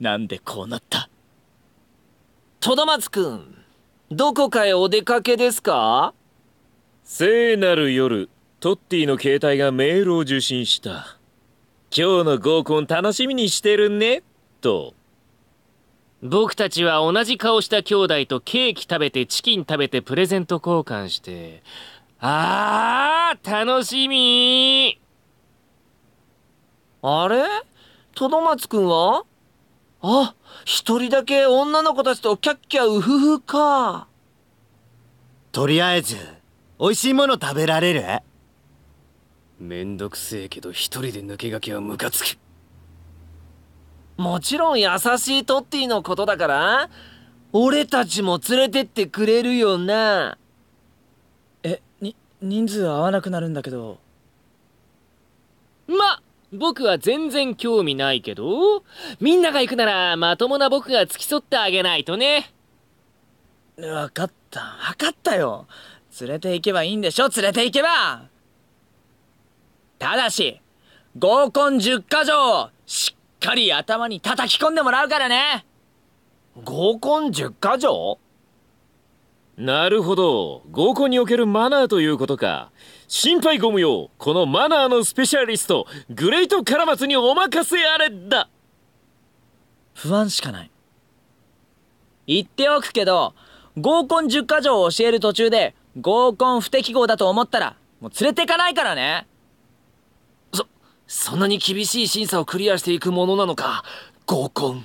なんでこうなったとどまつくん、どこかへお出かけですか聖なる夜、トッティの携帯がメールを受信した。今日の合コン楽しみにしてるね、と。僕たちは同じ顔した兄弟とケーキ食べてチキン食べてプレゼント交換して、あー、楽しみあれとどまつくんはあ、一人だけ女の子たちとキャッキャウフフか。とりあえず、美味しいもの食べられるめんどくせえけど一人で抜け駆けはムカつく。もちろん優しいトッティのことだから、俺たちも連れてってくれるよな。え、に、人数合わなくなるんだけど。僕は全然興味ないけど、みんなが行くならまともな僕が付き添ってあげないとね。わかった、わかったよ。連れて行けばいいんでしょ、連れて行けばただし、合コン十箇条をしっかり頭に叩き込んでもらうからね合コン十箇条なるほど合コンにおけるマナーということか心配ご無用このマナーのスペシャリストグレイトカラマツにお任せあれだ不安しかない言っておくけど合コン10か条を教える途中で合コン不適合だと思ったらもう連れてかないからねそそんなに厳しい審査をクリアしていくものなのか合コン